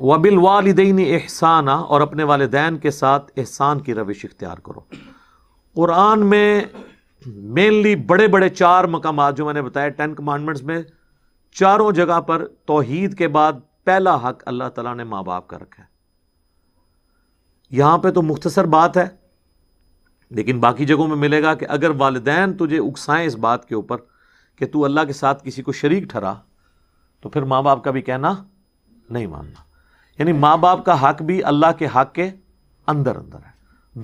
वबिल वालदेनी एहसाना और अपने वालदान के साथ एहसान की रविश इख्तियार करो क़ुरान में मेनली बड़े बड़े चार मकाम जो मैंने बताया टेन कमांडमेंट्स में चारों जगह पर तोहद के बाद पहला हक अल्लाह तला ने माँ बाप का रखा है यहाँ पर तो मुख्तसर बात है लेकिन बाकी जगहों में मिलेगा कि अगर वालदेन तुझे उकसाएं इस बात के ऊपर कि तू अल्लाह के साथ किसी को शरीक ठहरा तो फिर माँ बाप का भी कहना नहीं मानना यानी माँ बाप का हक भी अल्लाह के हक के अंदर अंदर है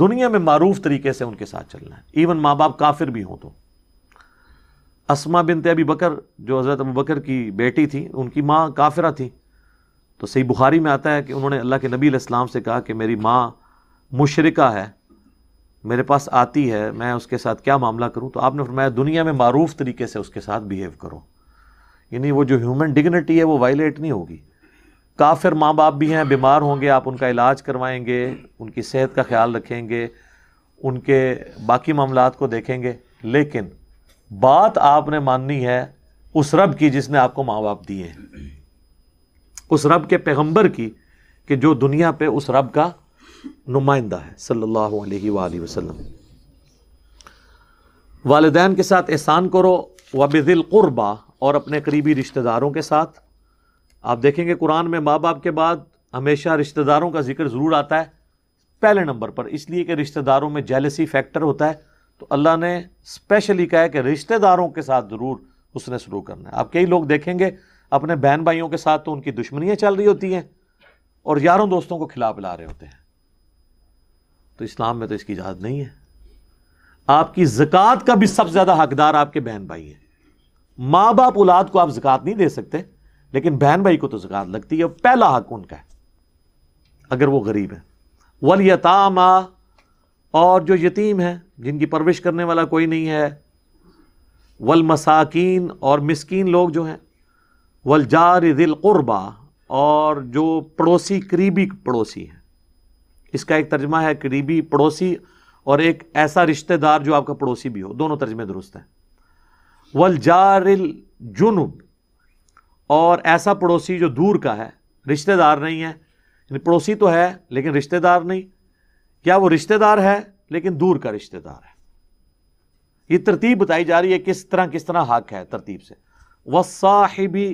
दुनिया में मरूफ तरीके से उनके साथ चलना है इवन माँ बाप काफिर भी हों तो असमा बिन अबी बकर जो हज़रत अबू बकर की बेटी थी उनकी माँ काफिरा थी तो सही बुखारी में आता है कि उन्होंने अल्लाह के नबी इस्लाम से कहा कि मेरी माँ मुशरका है मेरे पास आती है मैं उसके साथ क्या मामला करूँ तो आपने फरमाया दुनिया में मरूफ तरीके से उसके साथ बिहेव करो यानी वो जो ह्यूमन डिग्निटी है वो वायलेट नहीं होगी काफिर माँ बाप भी हैं बीमार होंगे आप उनका इलाज करवाएंगे उनकी सेहत का ख्याल रखेंगे उनके बाकी मामला को देखेंगे लेकिन बात आपने माननी है उस रब की जिसने आपको माँ बाप दिए हैं उस रब के पैगंबर की कि जो दुनिया पे उस रब का नुमाइंदा है सल्लल्लाहु अलैहि वसल्लम वालदेन के साथ एहसान करो वबिल क़ुरबा और अपने करीबी रिश्तेदारों के साथ आप देखेंगे कुरान में माँ बाप के बाद हमेशा रिश्तेदारों का जिक्र ज़रूर आता है पहले नंबर पर इसलिए कि रिश्तेदारों में जेलसी फैक्टर होता है तो अल्लाह ने स्पेशली कहा है कि रिश्तेदारों के साथ ज़रूर उसने शुरू करना है आप कई लोग देखेंगे अपने बहन भाइयों के साथ तो उनकी दुश्मनियाँ चल रही होती हैं और यारों दोस्तों को खिलाफ ला रहे होते हैं तो इस्लाम में तो इसकी इजाज़त नहीं है आपकी ज़क़़त का भी सबसे ज़्यादा हकदार आपके बहन भाई हैं माँ बाप औलाद को आप ज़क़़त नहीं दे सकते लेकिन बहन भाई को तो जक़ात लगती है पहला हक उनका है अगर वो गरीब है वल और जो यतीम है जिनकी परवरिश करने वाला कोई नहीं है वल और मिसकीन लोग जो हैं वल जार दिल क़ुरबा और जो पड़ोसी करीबी पड़ोसी हैं इसका एक तर्जमा है करीबी पड़ोसी और एक ऐसा रिश्तेदार जो आपका पड़ोसी भी हो दोनों तर्जमे दुरुस्त हैं वल जारिल जुनूब और ऐसा पड़ोसी जो दूर का है रिश्तेदार नहीं है पड़ोसी तो है लेकिन रिश्तेदार नहीं या वो रिश्तेदार है लेकिन दूर का रिश्तेदार है ये तरतीब बताई जा रही है किस तरह किस तरह हक है तरतीब से व साहिबी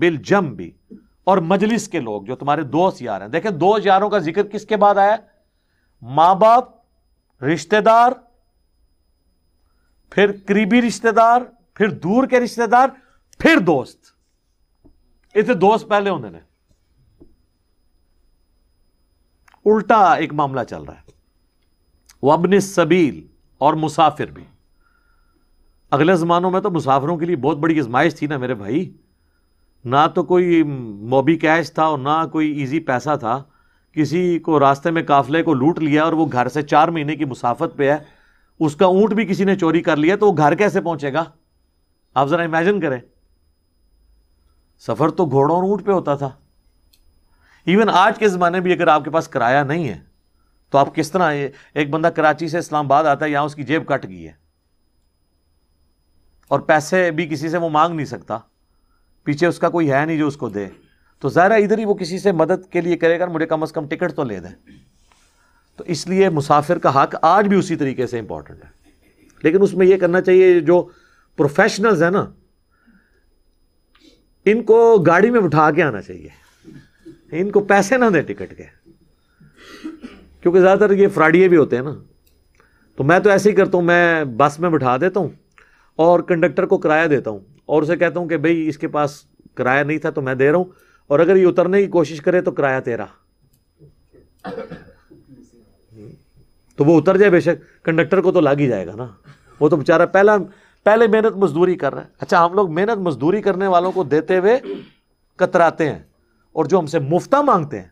बिलजम भी और मजलिस के लोग जो तुम्हारे दोस्त यार हैं देखें दोस्त यारों का जिक्र किसके बाद आया माँ बाप रिश्तेदार फिर करीबी रिश्तेदार फिर दूर के रिश्तेदार फिर दोस्त इतने दोस्त पहले होंगे ने उल्टा एक मामला चल रहा है वह वबन सबील और मुसाफिर भी अगले ज़मानों में तो मुसाफिरों के लिए बहुत बड़ी आजमाइश थी ना मेरे भाई ना तो कोई मोबी कैश था और ना कोई ईजी पैसा था किसी को रास्ते में काफले को लूट लिया और वो घर से चार महीने की मुसाफत पे है उसका ऊंट भी किसी ने चोरी कर लिया तो वो घर कैसे पहुंचेगा आप ज़रा इमेजिन करें सफ़र तो घोड़ों ऊंट पे होता था इवन आज के ज़माने भी अगर आपके पास किराया नहीं है तो आप किस तरह एक बंदा कराची से इस्लामाबाद आता है यहां उसकी जेब कट गई है और पैसे भी किसी से वो मांग नहीं सकता पीछे उसका कोई है नहीं जो उसको दे तो ज़ाहरा इधर ही वो किसी से मदद के लिए करेगा मुझे कम अज़ कम टिकट तो ले दें तो इसलिए मुसाफिर का हक आज भी उसी तरीके से इम्पॉर्टेंट है लेकिन उसमें यह करना चाहिए जो प्रोफेशनल्स हैं ना इनको गाड़ी में उठा के आना चाहिए इनको पैसे ना दें टिकट के क्योंकि ज़्यादातर ये फ्राडिये भी होते हैं ना तो मैं तो ऐसे ही करता हूँ मैं बस में बिठा देता हूँ और कंडक्टर को किराया देता हूँ और उसे कहता हूँ कि भाई इसके पास किराया नहीं था तो मैं दे रहा हूँ और अगर ये उतरने की कोशिश करे तो किराया तेरा तो वो उतर जाए बेशक कंडक्टर को तो लाग ही जाएगा ना वो तो बेचारा पहला पहले मेहनत मजदूरी कर रहे हैं अच्छा हम लोग मेहनत मजदूरी करने वालों को देते हुए कतराते हैं और जो हमसे मुफ्ता मांगते हैं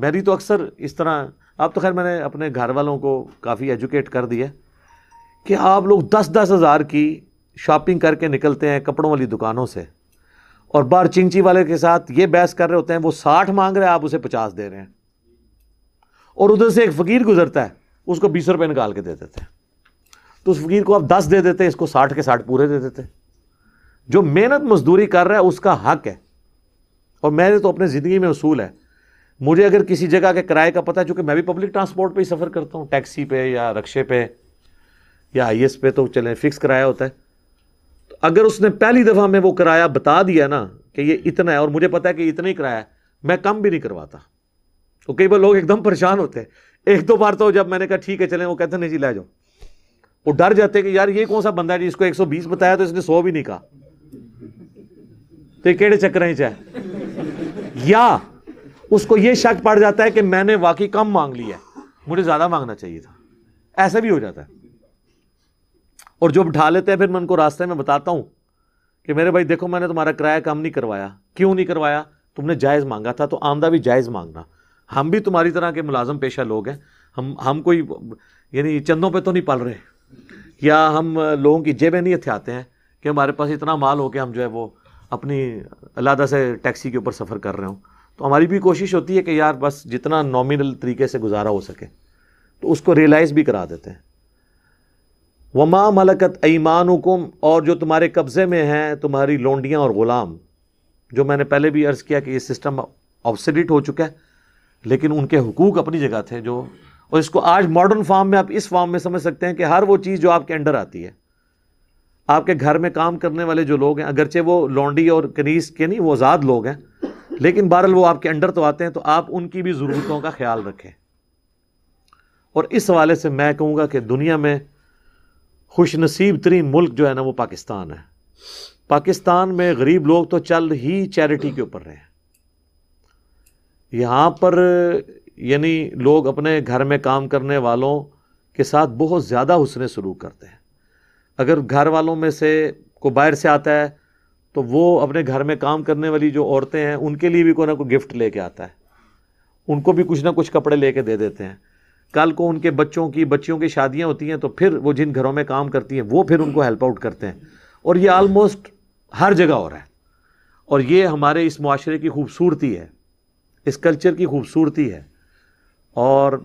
मेरी तो अक्सर इस तरह अब तो खैर मैंने अपने घर वालों को काफ़ी एजुकेट कर दिया कि आप लोग दस दस हज़ार की शॉपिंग करके निकलते हैं कपड़ों वाली दुकानों से और बार चिंची वाले के साथ ये बहस कर रहे होते हैं वो साठ मांग रहे हैं आप उसे पचास दे रहे हैं और उधर से एक फ़कीर गुजरता है उसको बीस रुपये निकाल के दे देते हैं तो उस फकीर को आप दस दे देते इसको साठ के साठ पूरे दे देते जो मेहनत मजदूरी कर रहा है उसका हक है और मैंने तो अपने ज़िंदगी में असूल है मुझे अगर किसी जगह के किराए का पता है चूँकि मैं भी पब्लिक ट्रांसपोर्ट पे ही सफ़र करता हूँ टैक्सी पे या रक्शे पे या आई पे तो चले फिक्स किराया होता है तो अगर उसने पहली दफ़ा में वो किराया बता दिया ना कि ये इतना है और मुझे पता है कि इतना ही किराया है मैं कम भी नहीं करवाता तो कई बार लोग एकदम परेशान होते हैं एक दो बार तो जब मैंने कहा ठीक है चले वो कहते नहीं जी ले जाओ वो डर जाते कि यार ये कौन सा बंदा है जिसको 120 बताया तो इसने 100 भी नहीं कहा तो केड़े चक्कर चाहे या उसको ये शक पड़ जाता है कि मैंने वाकई कम मांग लिया है मुझे ज्यादा मांगना चाहिए था ऐसा भी हो जाता है और जो बिठा लेते हैं फिर मैं उनको रास्ते में बताता हूं कि मेरे भाई देखो मैंने तुम्हारा किराया कम नहीं करवाया क्यों नहीं करवाया तुमने जायज़ मांगा था तो आमदा भी जायज़ मांगना हम भी तुम्हारी तरह के मुलाजम पेशा लोग हैं हम हम कोई यानी चंदों पे तो नहीं पल रहे या हम लोगों की जेबें नहीं हथियाते हैं कि हमारे पास इतना माल हो कि हम जो है वो अपनी अलादा से टैक्सी के ऊपर सफ़र कर रहे हो तो हमारी भी कोशिश होती है कि यार बस जितना नॉमिनल तरीके से गुजारा हो सके तो उसको रियलाइज़ भी करा देते हैं वमा मलकत ईमान हुकुम और जो तुम्हारे कब्ज़े में हैं तुम्हारी लोंडियाँ और ग़ुलाम जो मैंने पहले भी अर्ज़ किया कि ये सिस्टम ऑब्सडिट हो चुका है लेकिन उनके हकूक़ अपनी जगह थे जो और इसको आज मॉडर्न फॉर्म में आप इस फॉर्म में समझ सकते हैं कि हर वो चीज़ जो आपके अंडर आती है आपके घर में काम करने वाले जो लोग हैं अगरचे वो लॉन्डी और कनीस के नहीं वो आज़ाद लोग हैं लेकिन बहरल वो आपके अंडर तो आते हैं तो आप उनकी भी ज़रूरतों का ख्याल रखें और इस हवाले से मैं कहूँगा कि दुनिया में खुश नसीब तरीन मुल्क जो है ना वो पाकिस्तान है पाकिस्तान में गरीब लोग तो चल ही चैरिटी के ऊपर रहे हैं यहाँ पर यानी लोग अपने घर में काम करने वालों के साथ बहुत ज़्यादा हुसन सलूक करते हैं अगर घर वालों में से को बाहर से आता है तो वो अपने घर में काम करने वाली जो औरतें हैं उनके लिए भी कोई ना कोई गिफ्ट लेके आता है उनको भी कुछ ना कुछ कपड़े ले दे देते हैं कल को उनके बच्चों की बच्चियों की शादियाँ होती हैं तो फिर वो जिन घरों में काम करती हैं वो फिर उनको हेल्प हम्म। आउट करते हैं और ये आलमोस्ट हर जगह हो रहा है और ये हमारे इस माशरे की खूबसूरती है इस कल्चर की खूबसूरती है और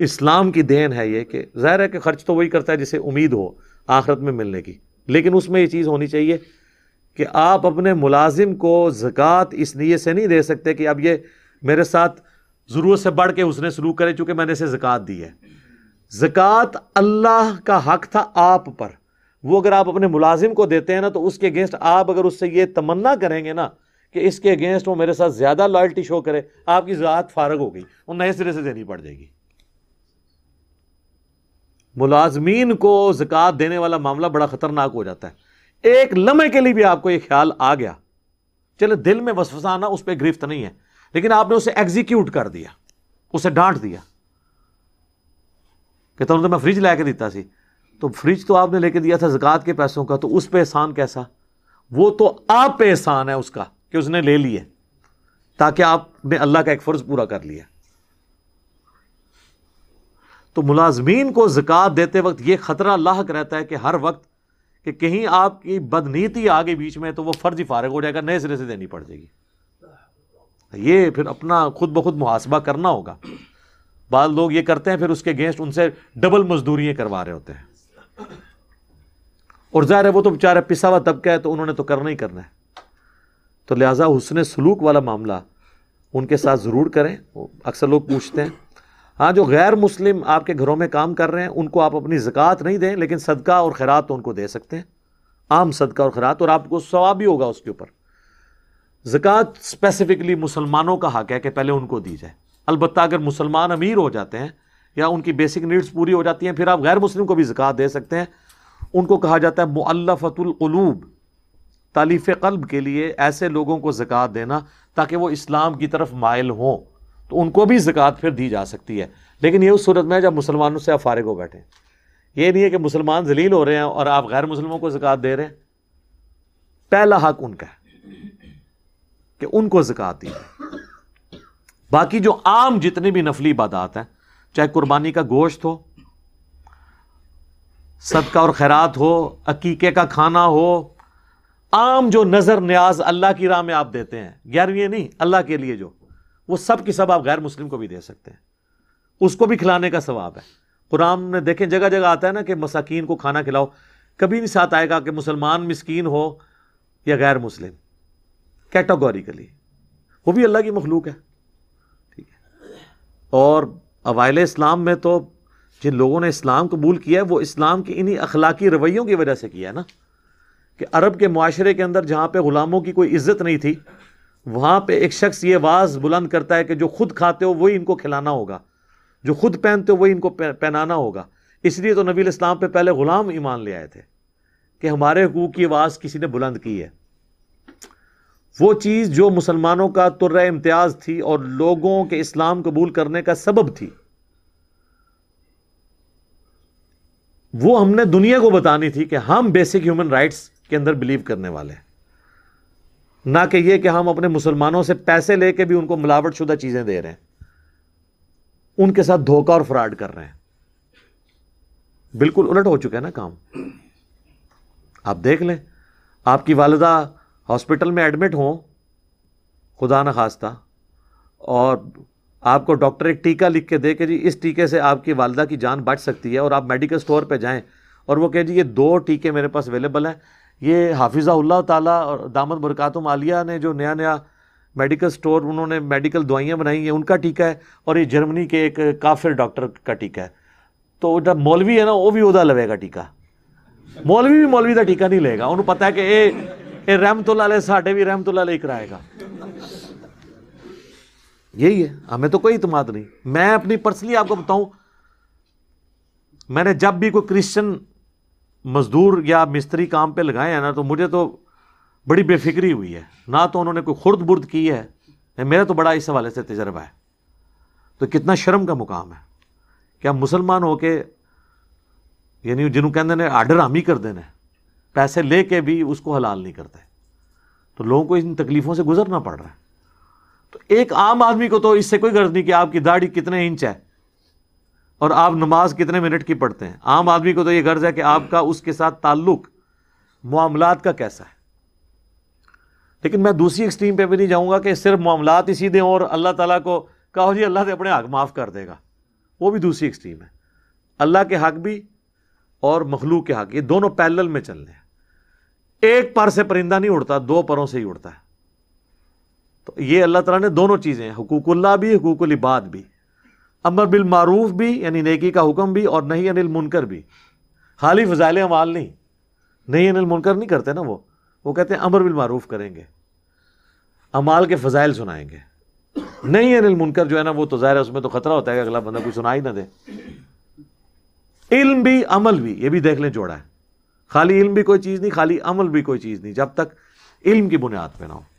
इस्लाम की देन है ये कि ज़ाहिर है कि खर्च तो वही करता है जिसे उम्मीद हो आखरत में मिलने की लेकिन उसमें ये चीज़ होनी चाहिए कि आप अपने मुलाजिम को ज़क़़त इस नीयत से नहीं दे सकते कि अब ये मेरे साथ ज़रूरत से बढ़ के उसने सलूक करे चूँकि मैंने इसे ज़क़़त दी है ज़क़़त अल्लाह का हक था आप पर वो अगर आप अपने मुलाजिम को देते हैं ना तो उसके अगेंस्ट आप अगर उससे ये तमन्ना करेंगे ना कि इसके अगेंस्ट वो मेरे साथ ज़्यादा लॉयल्टी शो करे आपकी ज़ात फारग हो गई वो नए सिरे से देनी पड़ जाएगी मुलाजमीन को ज़क़़त देने वाला मामला बड़ा ख़तरनाक हो जाता है एक लम्हे के लिए भी आपको ये ख्याल आ गया चले दिल में वसवसा आना उस पर गिरफ्त नहीं है लेकिन आपने उसे एग्जीक्यूट कर दिया उसे डांट दिया कहता तुम तो मैं फ्रिज लेके देता सी तो फ्रिज तो आपने लेके दिया था जक़ात के पैसों का तो उस पर एहसान कैसा वो तो आप पे एहसान है उसका कि उसने ले लिए ताकि आपने अल्लाह का एक फ़र्ज़ पूरा कर लिया तो मुलाजमीन को जिकात देते वक्त यह ख़तरा लाक रहता है कि हर वक्त कि कहीं आपकी बदनीति आगे बीच में तो वह फ़र्ज ही फारग हो जाएगा नए सिरे से देनी पड़ जाएगी ये फिर अपना खुद ब खुद मुहासबा करना होगा बाद लोग ये करते हैं फिर उसके अगेंस्ट उनसे डबल मजदूरियाँ करवा रहे होते हैं और ज़ाहिर है वो तो बेचारे पिसा हुआ तबका है तो उन्होंने तो करना ही करना है तो लिहाजा हुसन सलूक वाला मामला उनके साथ ज़रूर करें अक्सर लोग पूछते हैं हाँ जो गैर मुस्लिम आपके घरों में काम कर रहे हैं उनको आप अपनी ज़क़़त नहीं दें लेकिन सदका और खैरात तो उनको दे सकते हैं आम सदका और खैरात और आपको स्वाब भी होगा उसके ऊपर ज़क़़त स्पेसिफ़िकली मुसलमानों का हक है कि पहले उनको दी जाए अलबत्त अगर मुसलमान अमीर हो जाते हैं या उनकी बेसिक नीड्स पूरी हो जाती हैं फिर आप गैर मुस्लिम को भी ज़क़़त दे सकते हैं उनको कहा जाता है मुअल्लफ़तुलूब तालीफ़ कल्ब के लिए ऐसे लोगों को ज़क़़त देना ताकि वो इस्लाम की तरफ मायल हों तो उनको भी ज़क़़त फिर दी जा सकती है लेकिन ये उस सूरत में है जब मुसलमानों से आप फारग हो बैठे ये नहीं है कि मुसलमान जलील हो रहे हैं और आप गैर मुसलमों को ज़क़़त दे रहे हैं पहला हक उनका है कि उनको ज़क़़त दी बाकी जो आम जितनी भी नफली इबादात हैं चाहे कुर्बानी का गोश्त हो सदका और खैरात हो अकीके का खाना हो आम जो नज़र न्याज अल्लाह की राह में आप देते हैं ग्यारहवीं नहीं अल्लाह के लिए जो वो सब की सब आप गैर मुस्लिम को भी दे सकते हैं उसको भी खिलाने का सवाब है कुरान में देखें जगह जगह आता है ना कि मसाकिन को खाना खिलाओ कभी नहीं साथ आएगा कि मुसलमान मिसकीन हो या गैर मुस्लिम कैटागोरिकली वो भी अल्लाह की मखलूक है ठीक है और अवाइल इस्लाम में तो जिन लोगों ने इस्लाम कबूल किया है वो इस्लाम के इन्हीं अखलाकी रवैयों की वजह से किया है ना कि अरब के माशरे के अंदर जहाँ पर ग़ुलामों की कोई इज्जत नहीं थी वहाँ पर एक शख्स ये आवाज़ बुलंद करता है कि जो खुद खाते हो वही इनको खिलाना होगा जो खुद पहनते हो वही इनको पहनाना होगा इसलिए तो नबी इस्लाम पर पहले ग़ुलाम ईमान ले आए थे कि हमारे हकूक़ की आवाज़ किसी ने बुलंद की है वो चीज़ जो मुसलमानों का तुर्र इम्तियाज़ थी और लोगों के इस्लाम कबूल करने का सबब थी वो हमने दुनिया को बतानी थी कि हम बेसिक ह्यूमन राइट्स के अंदर बिलीव करने वाले हैं ना कि ये कि हम अपने मुसलमानों से पैसे लेके भी उनको मिलावट शुदा चीज़ें दे रहे हैं उनके साथ धोखा और फ्रॉड कर रहे हैं बिल्कुल उलट हो चुका है ना काम आप देख लें आपकी वालदा हॉस्पिटल में एडमिट हो खुदा न खास्ता और आपको डॉक्टर एक टीका लिख के दे के जी इस टीके से आपकी वालदा की जान बच सकती है और आप मेडिकल स्टोर पे जाएं और वो कहे जी ये दो टीके मेरे पास अवेलेबल हैं ये हाफिज़ाउल्ला ताला और दामद बरकातम आलिया ने जो नया नया मेडिकल स्टोर उन्होंने मेडिकल दवाइयाँ बनाई हैं उनका टीका है और ये जर्मनी के एक काफिर डॉक्टर का टीका है तो जो मौलवी है ना वो भी उदा लवेगा टीका मौलवी भी मौलवी का टीका नहीं लेगा उन्होंने पता है कि रहमत ये रहमतुल्ला साढ़े भी रहमतुल्ला ही कराएगा यही है हमें तो कोई इतमाद नहीं मैं अपनी पर्सनली आपको बताऊं मैंने जब भी कोई क्रिश्चियन मज़दूर या मिस्त्री काम पे लगाए हैं ना तो मुझे तो बड़ी बेफिक्री हुई है ना तो उन्होंने कोई खुर्द बुर्द की है मेरा तो बड़ा इस हवाले से तजर्बा है तो कितना शर्म का मुकाम है क्या मुसलमान हो के यानी जिन्हों कहते ने आर्डर हम ही कर देने पैसे ले के भी उसको हलाल नहीं करते तो लोगों को इन तकलीफ़ों से गुजरना पड़ रहा है तो एक आम आदमी को तो इससे कोई गर्ज नहीं कि आपकी दाढ़ी कितने इंच है और आप नमाज कितने मिनट की पढ़ते हैं आम आदमी को तो ये गर्ज है कि आपका उसके साथ ताल्लुक मामला का कैसा है लेकिन मैं दूसरी एक्सट्रीम पर भी नहीं जाऊंगा कि सिर्फ मामलात ही सीधे और अल्लाह तला को कहो जी अल्लाह से अपने हक माफ़ कर देगा वो भी दूसरी एक्सट्रीम है अल्लाह के हक भी और मखलूक के हक ये दोनों पैरेलल में चलने हैं एक पर से परिंदा नहीं उड़ता दो परों से ही उड़ता है तो ये अल्लाह तला ने दोनों चीज़ें हकूकुल्ला भी हकूकुल इबाद भी अमर बिल मारूफ भी यानी नेकी का हुक्म भी और नहीं अनिल मुनकर भी खाली फजाइल अमाल नहीं नहीं अनिल मुनकर नहीं करते ना वो वो कहते हैं अमर बिल मारूफ करेंगे अमाल के फजाइल सुनाएंगे नहीं अनिल मुनकर जो है ना वो तो ज़ाहिर है उसमें तो ख़तरा होता है कि अगला बंदा कोई सुना ही ना दे इल्म भी अमल भी ये भी देख लें जोड़ा है खाली इल्म भी कोई चीज़ नहीं खाली अमल भी कोई चीज़ नहीं जब तक इल्म की बुनियाद पर ना हो